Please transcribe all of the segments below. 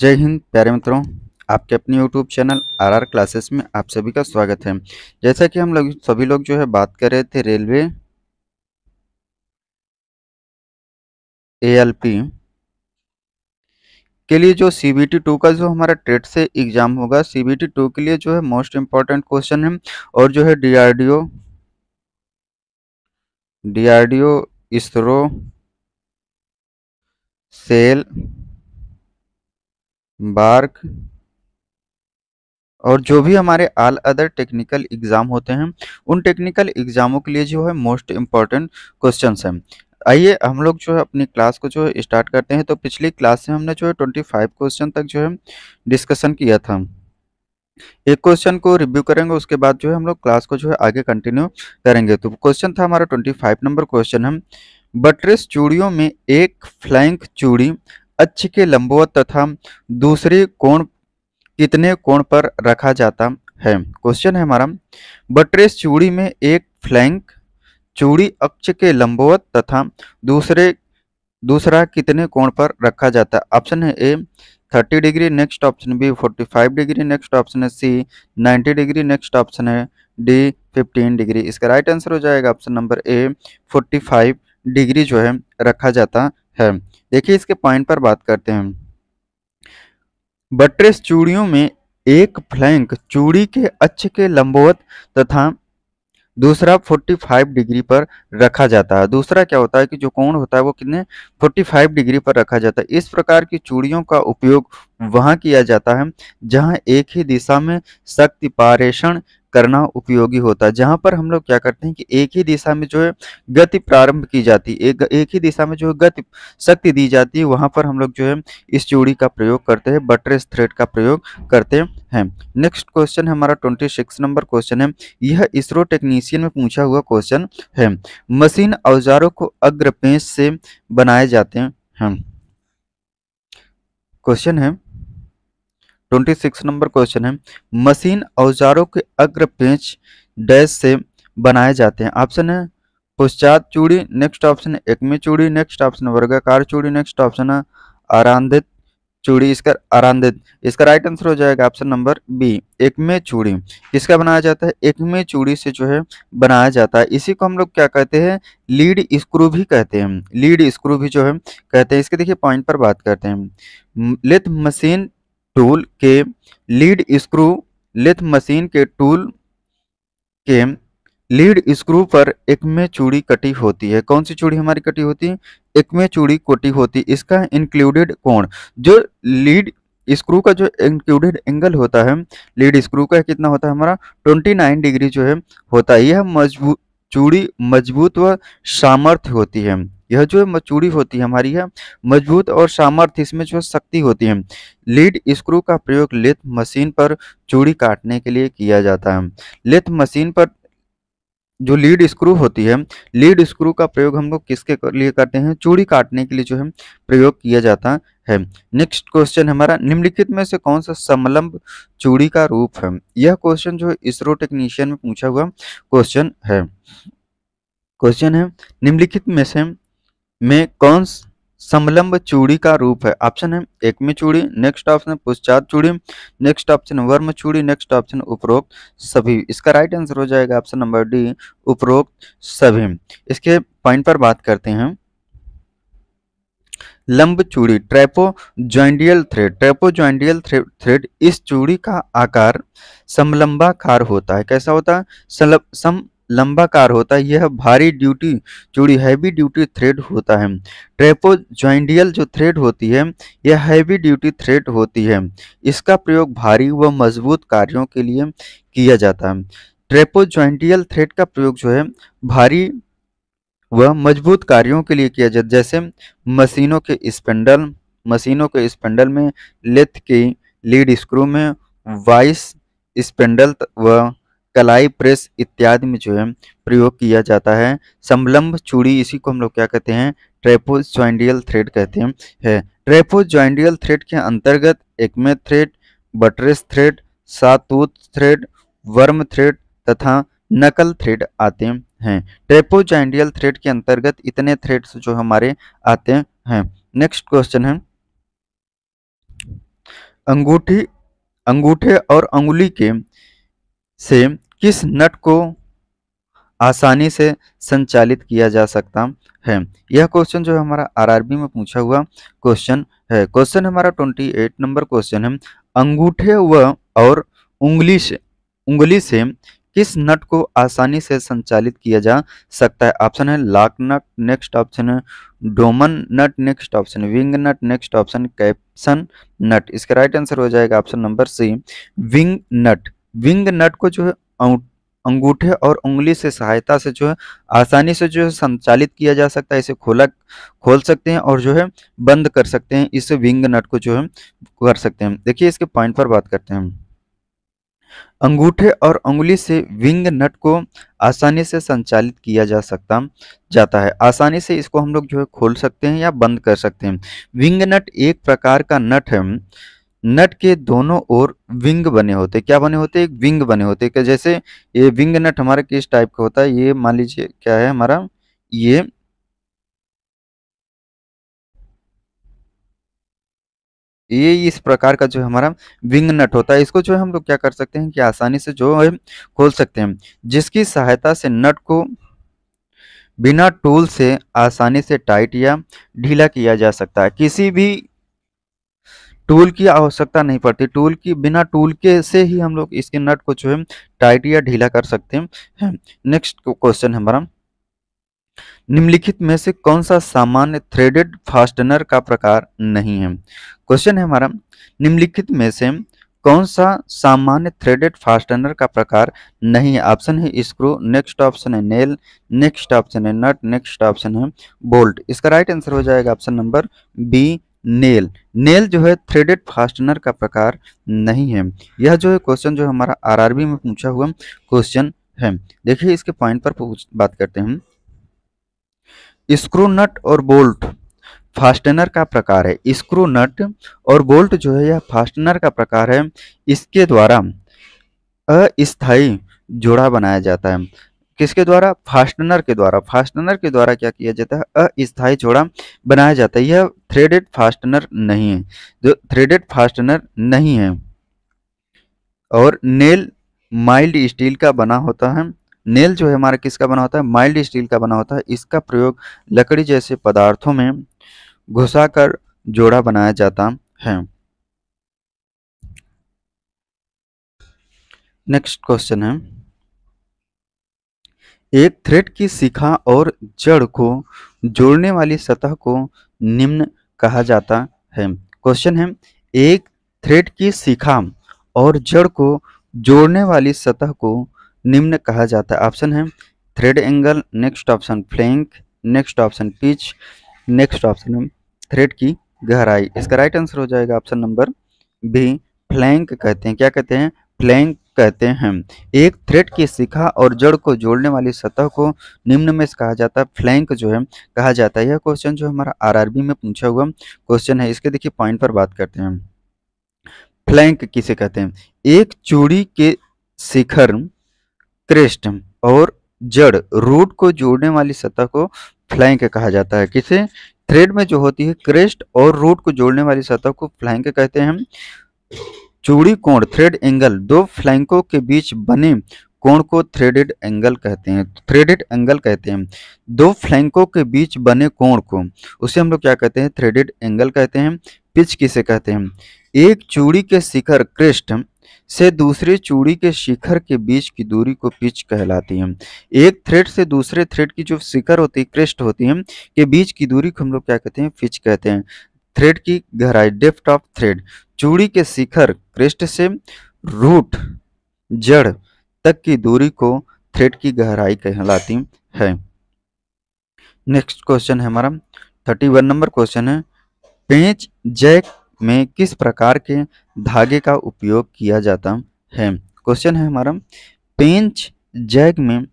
जय हिंद प्यारे मित्रों आपके अपने YouTube channel R R classes में आप सभी का स्वागत है जैसा कि हम लोग सभी लोग जो है बात कर रहे थे रेलवे पी के लिए जो सी बी टी टू का जो हमारा ट्रेड से एग्जाम होगा सी बी टी टू के लिए जो है मोस्ट इम्पॉर्टेंट क्वेश्चन है और जो है D R D O D R D O ISRO SAIL BARC और जो भी हमारे ऑल अदर टेक्निकल एग्ज़ाम होते हैं उन टेक्निकल एग्ज़ामों के लिए जो है मोस्ट इम्पॉर्टेंट क्वेश्चन हैं आइए हम लोग जो है अपनी क्लास को जो है स्टार्ट करते हैं तो पिछली क्लास से हमने जो है ट्वेंटी फाइव क्वेश्चन तक जो है डिस्कशन किया था एक क्वेश्चन को रिव्यू करेंगे उसके बाद जो है हम लोग क्लास को जो है आगे कंटिन्यू करेंगे तो क्वेश्चन था हमारा ट्वेंटी फाइव नंबर क्वेश्चन है बटरेस चूड़ियों में एक फ्लैंक चूड़ी अक्ष के लंबवत तथा दूसरे कोण कितने कोण पर रखा जाता है क्वेश्चन है हमारा बट्रेस चूड़ी में एक फ्लैंक चूड़ी अक्ष के लंबवत तथा दूसरे दूसरा कितने कोण पर रखा जाता है ऑप्शन है A 30 degree next option B 45 degree next option है सी 90 डिग्री नेक्स्ट ऑप्शन है डी 15 डिग्री इसका राइट आंसर हो जाएगा ऑप्शन नंबर ए 45 डिग्री जो है रखा जाता है देखिए इसके पॉइंट पर बात करते हैं बट्रेस चूड़ियों में एक फ्लैंक चूड़ी के अक्ष के लंबवत तथा दूसरा 45 डिग्री पर रखा जाता है दूसरा क्या होता है कि जो कोण होता है वो कितने 45 डिग्री पर रखा जाता है इस प्रकार की चूड़ियों का उपयोग वहां किया जाता है जहां एक ही दिशा में शक्ति पारेषण करना उपयोगी होता है जहां पर हम लोग क्या करते हैं कि एक ही दिशा में जो है गति प्रारंभ की जाती है एक, एक ही दिशा में जो है गति शक्ति दी जाती है वहां पर हम लोग जो है इस चूड़ी का प्रयोग करते हैं बटरेस थ्रेड का प्रयोग करते हैं नेक्स्ट क्वेश्चन हमारा ट्वेंटी सिक्स नंबर क्वेश्चन है यह इसरो टेक्नीशियन में पूछा हुआ क्वेश्चन है मशीन औजारों को अग्रपेश से बनाए जाते हैं क्वेश्चन है ट्वेंटी सिक्स नंबर क्वेश्चन है मशीन औजारों के अग्र पेंच डैश से बनाए जाते हैं ऑप्शन है पश्चात चूड़ी नेक्स्ट ऑप्शन एक में चूड़ी नेक्स्ट ऑप्शन वर्गाकार चूड़ी नेक्स्ट ऑप्शन है आराधित चूड़ी इसका आराधित इसका राइट आंसर हो जाएगा ऑप्शन नंबर बी एक में चूड़ी किसका बनाया जाता है एक में चूड़ी से जो है बनाया जाता है इसी को हम लोग क्या कहते हैं लीड स्क्रू भी कहते हैं लीड स्क्रू भी जो है कहते हैं इसके देखिए पॉइंट पर बात करते हैं लेथ मशीन टूल के लीड स्क्रू लेथ मशीन के टूल के लीड स्क्रू पर एक में चूड़ी कटी होती है कौन सी चूड़ी हमारी कटी होती है एक में चूड़ी कोटी होती है इसका इंक्लूडेड कोण जो लीड स्क्रू का जो इंक्लूडेड एंगल होता है लीड स्क्रू का कितना होता है हमारा 29 डिग्री जो है होता है यह मजबूत चूड़ी मजबूत व सामर्थ्य होती है यह जो मचूरी होती है हमारी है मजबूत और सामर्थ्य इसमें जो शक्ति होती है लीड स्क्रू का प्रयोग लेथ मशीन पर चूड़ी काटने के लिए किया जाता है लेथ मशीन पर जो लीड स्क्रू होती है लीड स्क्रू का प्रयोग हम लोग किसके लिए करते हैं चूड़ी काटने के लिए जो है प्रयोग किया जाता है नेक्स्ट क्वेश्चन हमारा निम्नलिखित में से कौन सा समलंब चूड़ी का रूप है यह क्वेश्चन जो इसरो टेक्नीशियन में पूछा हुआ क्वेश्चन है क्वेश्चन है निम्नलिखित में से में कौन समलंब चूड़ी का रूप है ऑप्शन है एक में चूड़ी नेक्स्ट ऑप्शन है पुश्चात चूड़ी नेक्स्ट ऑप्शन वर्म चूड़ी नेक्स्ट ऑप्शन उपरोक्त सभी इसका राइट आंसर हो जाएगा ऑप्शन नंबर डी उपरोक्त सभी इसके पॉइंट पर बात करते हैं लंब चूड़ी ट्रेपो ज्वाइंडियल थ्रेड ट्रेपो ज्वाइंडियल थ्रेड इस चूड़ी का आकार समलंबाकार होता है कैसा होता है सम लंबा कार होता है यह भारी ड्यूटी चूड़ी हैवी ड्यूटी थ्रेड होता है ट्रेपो ज्वाइंडियल जो थ्रेड होती है यह हैवी ड्यूटी थ्रेड होती है इसका प्रयोग भारी व मजबूत कार्यों के लिए किया जाता है ट्रेपो ज्वाइंटियल थ्रेड का प्रयोग जो है भारी व मजबूत कार्यों के लिए किया जाता जैसे मशीनों के स्पेंडल मशीनों के स्पेंडल में लेथ की लीड स्क्रू में वाइस स्पेंडल व कलाई प्रेस इत्यादि में जो है प्रयोग किया जाता है समलंब चूड़ी इसी को हम लोग क्या कहते हैं ट्रेपो ज्वाइंडियल थ्रेड कहते हैं है ट्रेपो ज्वाइंडियल थ्रेड के अंतर्गत acme thread buttress thread sawtooth thread worm thread तथा नकल थ्रेड आते हैं ट्रेपो ज्वाइंडियल थ्रेड के अंतर्गत इतने थ्रेड जो हमारे आते हैं नेक्स्ट क्वेश्चन है अंगूठी अंगूठे और अंगुली के से किस नट को आसानी से संचालित किया जा सकता है यह क्वेश्चन जो है हमारा आरआरबी में पूछा हुआ क्वेश्चन है क्वेश्चन हमारा ट्वेंटी एट नंबर क्वेश्चन है अंगूठे व और उंगली से उंगली से किस नट को आसानी से संचालित किया जा सकता है ऑप्शन है लाक नट नेक्स्ट ऑप्शन है डोमन nut next option wing nut next option capstan nut इसका राइट आंसर हो जाएगा option number C wing nut wing nut को जो है अंगूठे और उंगली से सहायता से जो है आसानी से जो है संचालित किया जा सकता है इसे खोला खोल सकते हैं और जो है बंद कर सकते हैं इस विंग नट को जो है कर सकते हैं देखिए इसके पॉइंट पर बात करते हैं अंगूठे और उंगली से विंग नट को आसानी से संचालित किया जा सकता जाता है आसानी से इसको हम लोग जो है खोल सकते हैं या बंद कर सकते हैं विंग नट एक प्रकार का नट है नट के दोनों ओर विंग बने होते क्या बने होते एक विंग बने होते कि जैसे ये विंग नट हमारा किस टाइप का होता है ये मान लीजिए क्या है हमारा ये ये इस प्रकार का जो हमारा विंग नट होता है इसको जो है हम लोग क्या कर सकते हैं कि आसानी से जो है खोल सकते हैं जिसकी सहायता से नट को बिना टूल से आसानी से टाइट या ढीला किया जा सकता है किसी भी टूल की आवश्यकता नहीं पड़ती टूल की बिना टूल के से ही हम लोग इसके नट को जो है टाइट या ढीला कर सकते हैं नेक्स्ट क्वेश्चन है हमारा निम्नलिखित में से कौन सा सामान्य थ्रेडेड फास्टनर का प्रकार नहीं है क्वेश्चन है हमारा निम्नलिखित में से कौन सा सामान्य थ्रेडेड फास्टनर का प्रकार नहीं है ऑप्शन है स्क्रू नेक्स्ट ऑप्शन है नेल नेक्स्ट ऑप्शन है नट नेक्स्ट ऑप्शन है बोल्ट इसका राइट आंसर हो जाएगा option number B nail nail जो है थ्रेडेड फास्टनर का प्रकार नहीं है यह जो है क्वेश्चन जो हमारा आरआरबी में पूछा हुआ क्वेश्चन है देखिए इसके पॉइंट पर बात करते हैं स्क्रू नट और बोल्ट फास्टनर का प्रकार है स्क्रू नट और बोल्ट जो है यह फास्टनर का प्रकार है इसके द्वारा अस्थाई जोड़ा बनाया जाता है किसके द्वारा फास्टनर के द्वारा फास्टनर के द्वारा क्या किया जाता है अस्थायी जोड़ा बनाया जाता है यह थ्रेडेड फास्टनर नहीं है जो थ्रेडेड फास्टनर नहीं है और नेल माइल्ड स्टील का बना होता है नेल जो है हमारा किसका बना होता है माइल्ड स्टील का बना होता है इसका प्रयोग लकड़ी जैसे पदार्थों में घुसाकर जोड़ा बनाया जाता है नेक्स्ट क्वेश्चन है एक थ्रेड की शिखा और जड़ को जोड़ने वाली सतह को निम्न कहा जाता है क्वेश्चन है एक थ्रेड की शिखा और जड़ को जोड़ने वाली सतह को निम्न कहा जाता है ऑप्शन है thread angle next option flank next option pitch next option है थ्रेड की गहराई इसका राइट आंसर हो जाएगा ऑप्शन नंबर बी फ्लैंक कहते हैं क्या कहते हैं प्लैंक कहते हैं एक थ्रेड की शिखा और जड़ को जोड़ने वाली सतह को निम्न में कहा जाता है फ्लैंक जो है कहा जाता है यह क्वेश्चन जो हमारा आरआरबी में पूछा हुआ क्वेश्चन है इसके देखिए पॉइंट पर बात करते हैं फ्लैंक किसे कहते हैं एक चूड़ी के शिखर क्रेस्ट और जड़ रूट को जोड़ने वाली सतह को फ्लैंक कहा जाता है किसे थ्रेड में जो होती है क्रेस्ट और रूट को जोड़ने वाली सतह को फ्लैंक कहते हैं चूड़ी कोण थ्रेड एंगल दो फ्लैंकों के बीच बने कोण को थ्रेडेड एंगल कहते हैं थ्रेडेड एंगल कहते हैं दो फ्लैंकों के बीच बने कोण को उसे हम लोग क्या कहते हैं थ्रेडेड एंगल कहते हैं पिच किसे कहते हैं एक चूड़ी के शिखर क्रिस्ट से दूसरे चूड़ी के शिखर के बीच की दूरी को पिच कहलाती है एक थ्रेड से दूसरे थ्रेड की जो शिखर होती है क्रिस्ट होती है के बीच की दूरी को हम लोग क्या कहते हैं पिच कहते हैं थ्रेड की गहराई डेफ्ट ऑफ थ्रेड चूड़ी के शिखर क्रिस्ट से रूट जड़ तक की दूरी को थ्रेड की गहराई कहलाती है नेक्स्ट क्वेश्चन है हमारा थर्टी वन नंबर क्वेश्चन है पेंच जैक में किस प्रकार के धागे का उपयोग किया जाता है क्वेश्चन है हमारा पेंच जैग में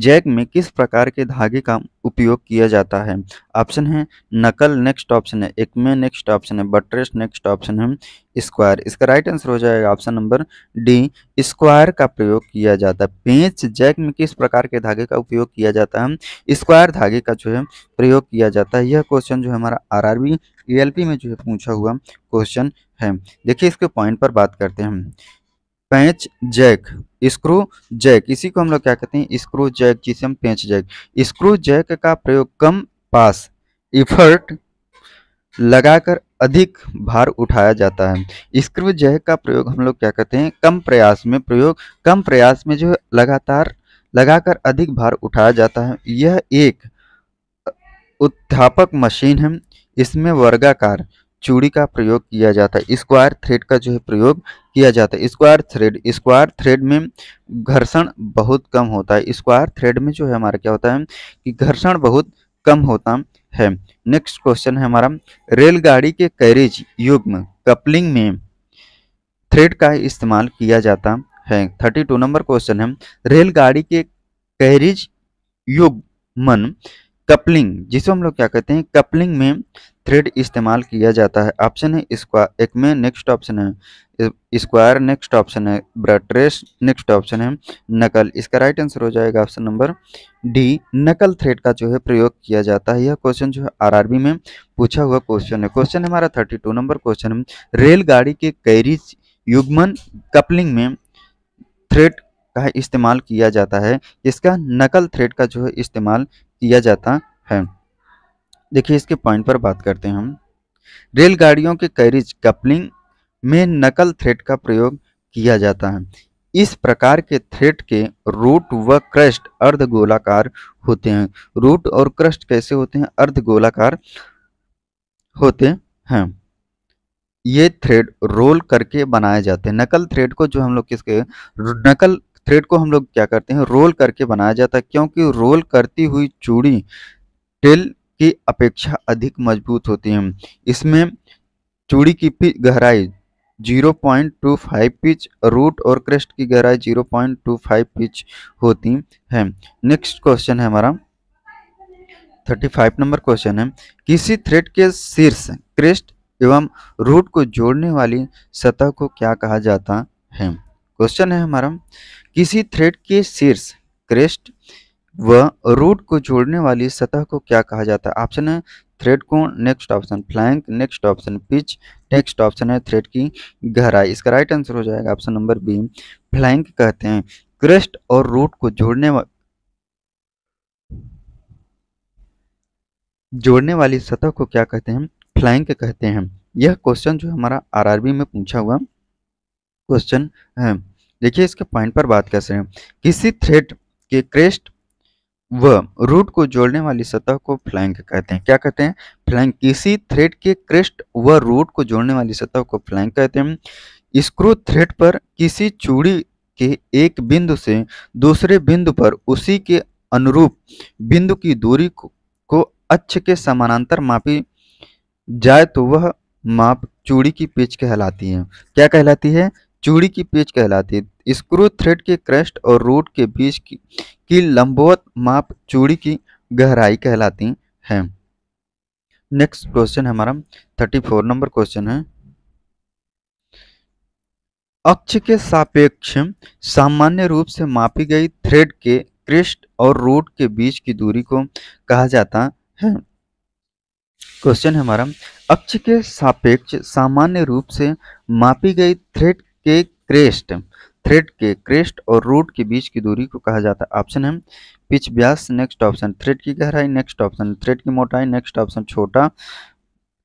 जैग में किस प्रकार के धागे का उपयोग किया जाता है ऑप्शन है नकल नेक्स्ट ऑप्शन है में नेक्स्ट ऑप्शन है बटरेस नेक्स्ट ऑप्शन है स्क्वायर इसका राइट आंसर हो जाएगा ऑप्शन नंबर डी स्क्वायर का प्रयोग किया जाता है पेंच जैग में किस प्रकार के धागे का उपयोग किया जाता है स्क्वायर धागे का जो है प्रयोग किया जाता है यह क्वेश्चन जो है हमारा आर आर में जो है पूछा हुआ क्वेश्चन है देखिए इसके पॉइंट पर बात करते हैं पैंच जैक स्क्रू जैक इसी को हम लोग क्या कहते हैं स्क्रू जैक जिसे हम पैंच जैक स्क्रू जैक का प्रयोग कम पास इफर्ट लगाकर अधिक भार उठाया जाता है स्क्रू जैक का प्रयोग हम लोग क्या कहते हैं कम प्रयास में प्रयोग कम प्रयास में जो लगातार लगाकर अधिक भार उठाया जाता है यह एक उत्थापक मशीन है इसमें वर्गाकार चूड़ी का प्रयोग किया जाता है स्क्वायर थ्रेड का जो है प्रयोग किया जाता है स्क्वायर थ्रेड स्क्वायर थ्रेड में घर्षण बहुत कम होता है स्क्वायर थ्रेड में जो है हमारा क्या होता है कि घर्षण बहुत कम होता है नेक्स्ट क्वेश्चन है हमारा रेलगाड़ी के कैरेज युग्म कपलिंग में थ्रेड का इस्तेमाल किया जाता है थर्टी टू नंबर क्वेश्चन है रेलगाड़ी के कैरेज युग्मन कपलिंग जिसे हम लोग क्या कहते हैं कपलिंग में थ्रेड इस्तेमाल किया जाता है ऑप्शन है स्क्वायर एक में नेक्स्ट ऑप्शन है स्क्वायर नेक्स्ट ऑप्शन है ब्रट्रेस नेक्स्ट ऑप्शन है नकल इसका राइट आंसर हो जाएगा option number D knuckle thread का जो है प्रयोग किया जाता है यह क्वेश्चन जो है आरआरबी में पूछा हुआ क्वेश्चन है क्वेश्चन हमारा थर्टी टू नंबर क्वेश्चन है रेलगाड़ी के कैरिज युगमन कपलिंग में थ्रेड का इस्तेमाल किया जाता है इसका नकल थ्रेड का जो है इस्तेमाल दिया जाता है देखिए इसके पॉइंट पर बात करते हैं हम रेलगाड़ियों के कैरिज कपलिंग में नकल थ्रेड का प्रयोग किया जाता है इस प्रकार के थ्रेड के रूट व क्रस्ट अर्ध गोलाकार होते हैं रूट और क्रस्ट कैसे होते हैं अर्ध गोलाकार होते हैं ये थ्रेड रोल करके बनाए जाते हैं नकल थ्रेड को जो हम लोग किसके नकल थ्रेड को हम लोग क्या करते हैं रोल करके बनाया जाता है क्योंकि रोल करती हुई चूड़ी टेल की अपेक्षा अधिक मजबूत होती है इसमें चूड़ी की पिच गहराई 0.25 point two five pitch root और क्रेस्ट की गहराई 0.25 पॉइंट टू फाइव पिच होती है नेक्स्ट क्वेश्चन है हमारा 35 नंबर क्वेश्चन है किसी थ्रेड के शीर्ष क्रेस्ट एवं रूट को जोड़ने वाली सतह को क्या कहा जाता है क्वेश्चन है हमारा किसी थ्रेड के शीर्ष क्रेस्ट व रूट को जोड़ने वाली सतह को क्या कहा जाता है ऑप्शन है थ्रेड कोण next option flank next option pitch next option है थ्रेड की गहराई इसका राइट आंसर हो जाएगा ऑप्शन नंबर बी फ्लैंक कहते हैं क्रेस्ट और रूट को जोड़ने वा... जोड़ने वाली सतह को क्या कहते हैं फ्लैंक कहते हैं यह क्वेश्चन जो हमारा आरआरबी में पूछा हुआ क्वेश्चन है देखिए इसके पॉइंट पर बात कैसे हैं किसी थ्रेड के क्रेस्ट व रूट को जोड़ने वाली सतह को फ्लैंक कहते हैं क्या कहते हैं फ्लैंक किसी थ्रेड के क्रेस्ट व रूट को जोड़ने वाली सतह को फ्लैंक कहते हैं स्क्रू थ्रेड पर किसी चूड़ी के एक बिंदु से दूसरे बिंदु पर उसी के अनुरूप बिंदु की दूरी को, को अक्ष के समानांतर मापी जाए तो वह माप चूड़ी की पिच कहलाती है क्या कहलाती है चूड़ी की पेच कहलाती है स्क्रू थ्रेड के क्रेस्ट और रूट के बीच की, की लंबवत माप चूड़ी की गहराई कहलाती है नेक्स्ट क्वेश्चन हमारा थर्टी फोर नंबर क्वेश्चन है अक्ष के सापेक्ष सामान्य रूप से मापी गई थ्रेड के क्रिस्ट और रूट के बीच की दूरी को कहा जाता है क्वेश्चन हमारा अक्ष के सापेक्ष सामान्य रूप से मापी गई थ्रेड के क्रेस्ट थ्रेड के क्रेस्ट और रूट के बीच की दूरी को कहा जाता है ऑप्शन है पिच ब्यास नेक्स्ट ऑप्शन थ्रेड की गहराई नेक्स्ट ऑप्शन थ्रेड की मोटाई नेक्स्ट ऑप्शन छोटा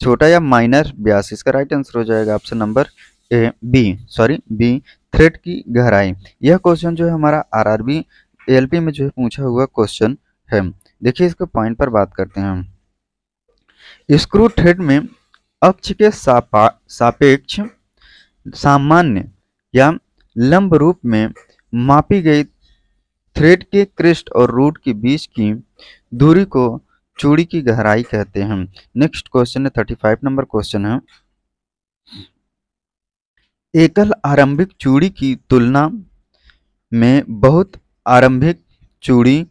छोटा या माइनर ब्यास इसका राइट आंसर हो जाएगा option number A B sorry B thread की गहराई यह क्वेश्चन जो है हमारा आरआरबी एएलपी में जो है पूछा हुआ क्वेश्चन है देखिए इसके पॉइंट पर बात करते हैं स्क्रू थ्रेड में अक्ष के सापेक्ष सामान्य या लंब रूप में मापी गई थ्रेड के क्रिस्ट और रूट के बीच की दूरी को चूड़ी की गहराई कहते हैं नेक्स्ट क्वेश्चन है थर्टी फाइव नंबर क्वेश्चन है एकल आरंभिक चूड़ी की तुलना में बहुत आरंभिक चूड़ी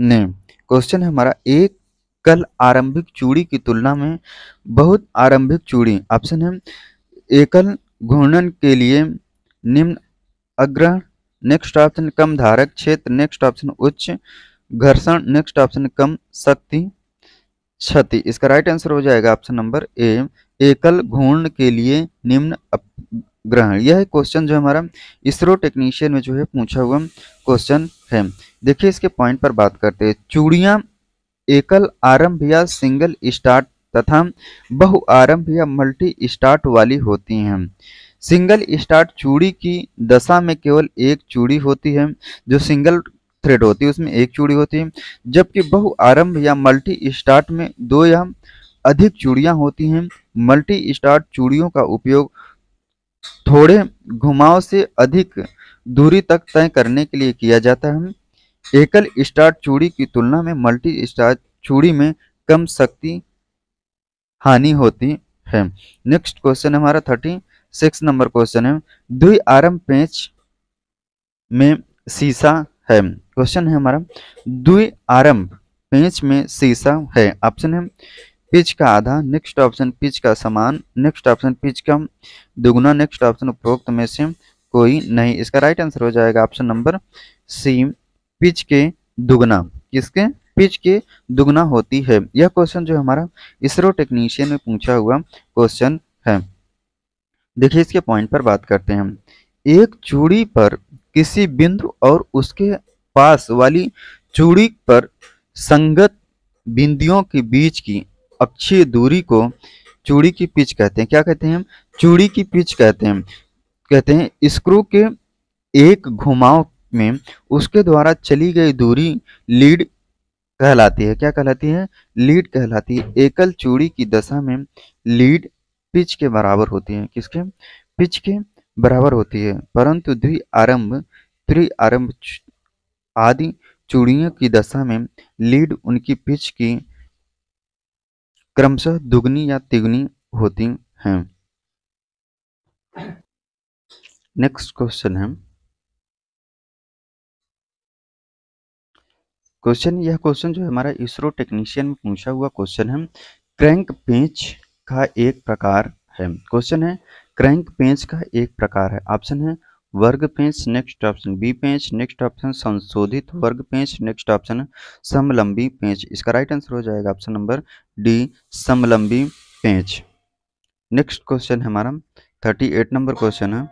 ने क्वेश्चन है हमारा एक कल आरंभिक चूड़ी की तुलना में बहुत आरंभिक चूड़ी ऑप्शन है एकल घूर्णन के लिए निम्न अग्र नेक्स्ट ऑप्शन कम धारक क्षेत्र नेक्स्ट ऑप्शन उच्च घर्षण नेक्स्ट ऑप्शन कम शक्ति क्षति इसका राइट आंसर हो जाएगा ऑप्शन नंबर ए एकल घूर्ण के लिए निम्न ग्रहण यह क्वेश्चन जो हमारा इसरो टेक्नीशियन में जो है पूछा हुआ क्वेश्चन है देखिए इसके पॉइंट पर बात करते हैं चूड़ियां एकल आरंभ या सिंगल स्टार्ट तथा बहुआरंभ या मल्टी स्टार्ट वाली होती हैं सिंगल स्टार्ट चूड़ी की दशा में केवल एक चूड़ी होती है जो सिंगल थ्रेड होती है उसमें एक चूड़ी होती है जबकि बहुआरंभ या मल्टी स्टार्ट में दो या अधिक चूड़ियाँ होती हैं मल्टी स्टार्ट चूड़ियों का उपयोग थोड़े घुमाव से अधिक दूरी तक तय करने के लिए किया जाता है एकल स्टार्ट चूड़ी की तुलना में मल्टी स्टार्ट चूड़ी में कम शक्ति हानि होती है नेक्स्ट क्वेश्चन हमारा थर्टी सिक्स नंबर क्वेश्चन है द्वि आरंभ पेच में शीशा है क्वेश्चन है हमारा द्वि आरंभ पेच में शीशा है ऑप्शन है पिच का आधा नेक्स्ट ऑप्शन पिच का समान नेक्स्ट ऑप्शन पिच का दुगुना नेक्स्ट ऑप्शन उपरोक्त में से कोई नहीं इसका राइट आंसर हो जाएगा ऑप्शन नंबर सी पिच के दुगुना किसके पिच के दुगना होती है यह क्वेश्चन जो हमारा इसरो टेक्नीशियन में पूछा हुआ क्वेश्चन है देखिए इसके पॉइंट पर बात करते हैं एक चूड़ी पर किसी बिंदु और उसके पास वाली चूड़ी पर संगत बिंदियों के बीच की अक्षीय दूरी को चूड़ी की पिच कहते हैं क्या कहते हैं चूड़ी की पिच कहते हैं कहते हैं स्क्रू के एक घुमाव में उसके द्वारा चली गई दूरी लीड कहलाती है क्या कहलाती है लीड कहलाती है एकल चूड़ी की दशा में लीड पिच के बराबर होती है किसके पिच के बराबर होती है परंतु द्वि त्रि आरंभ आदि चूड़ियों की दशा में लीड उनकी पिच की क्रमशः दुगनी या तिगुनी होती हैं नेक्स्ट क्वेश्चन है क्वेश्चन यह क्वेश्चन जो है हमारा इसरो टेक्नीशियन में पूछा हुआ क्वेश्चन है क्रैंक पेंच का एक प्रकार है क्वेश्चन है क्रैंक पेंच का एक प्रकार है ऑप्शन है वर्ग पेंच नेक्स्ट ऑप्शन बी पेंच नेक्स्ट ऑप्शन संशोधित वर्ग पेंच नेक्स्ट ऑप्शन समलंबी पेंच इसका राइट आंसर हो जाएगा ऑप्शन नंबर डी समलंबी पेंच नेक्स्ट क्वेश्चन है हमारा थर्टी एट नंबर क्वेश्चन है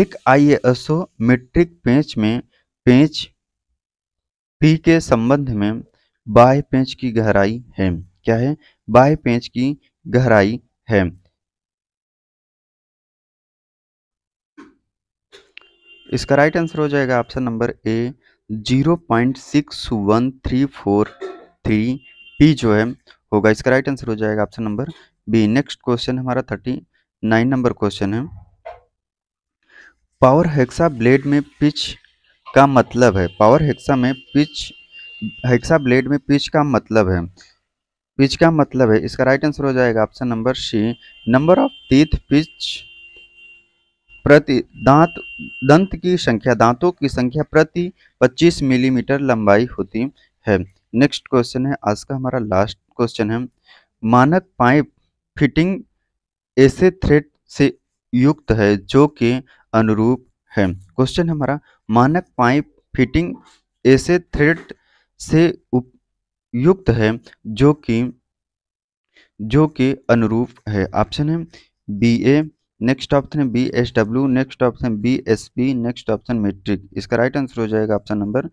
एक आईएएसओ मेट्रिक पेंच में पेंच पी के संबंध में बाह्य पेंच की गहराई है क्या है बाह्य पेंच की गहराई है इसका राइट आंसर हो जाएगा option number A zero point six one three four three P जो है होगा इसका राइट आंसर हो जाएगा option number B next question हमारा थर्टी नाइन नंबर क्वेश्चन है पावर हेक्सा ब्लेड में पिच का मतलब है पावर हेक्सा में पिच हेक्सा ब्लेड में पिच का मतलब है पिच का मतलब है इसका राइट आंसर हो जाएगा option number C number of teeth pitch प्रति दांत दंत की संख्या दांतों की संख्या प्रति 25 मिलीमीटर लंबाई होती है नेक्स्ट क्वेश्चन है आज का हमारा लास्ट क्वेश्चन है मानक पाइप फिटिंग ऐसे थ्रेड से युक्त है जो कि अनुरूप है क्वेश्चन हमारा मानक पाइप फिटिंग ऐसे थ्रेड से उपयुक्त है जो कि जो कि अनुरूप है ऑप्शन है बी ए नेक्स्ट ऑप्शन है B S W next option B S P next option metric इसका राइट आंसर हो जाएगा option number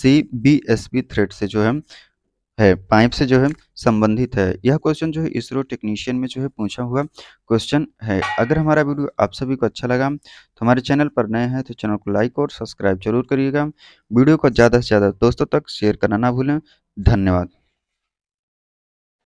C B S P thread से जो है है पाइप से जो है संबंधित है यह क्वेश्चन जो है इसरो टेक्नीशियन में जो है पूछा हुआ क्वेश्चन है अगर हमारा वीडियो आप सभी को अच्छा लगा तो हमारे चैनल पर नए हैं तो चैनल को लाइक और सब्सक्राइब जरूर करिएगा वीडियो को ज़्यादा से ज़्यादा दोस्तों तक शेयर करना ना भूलें धन्यवाद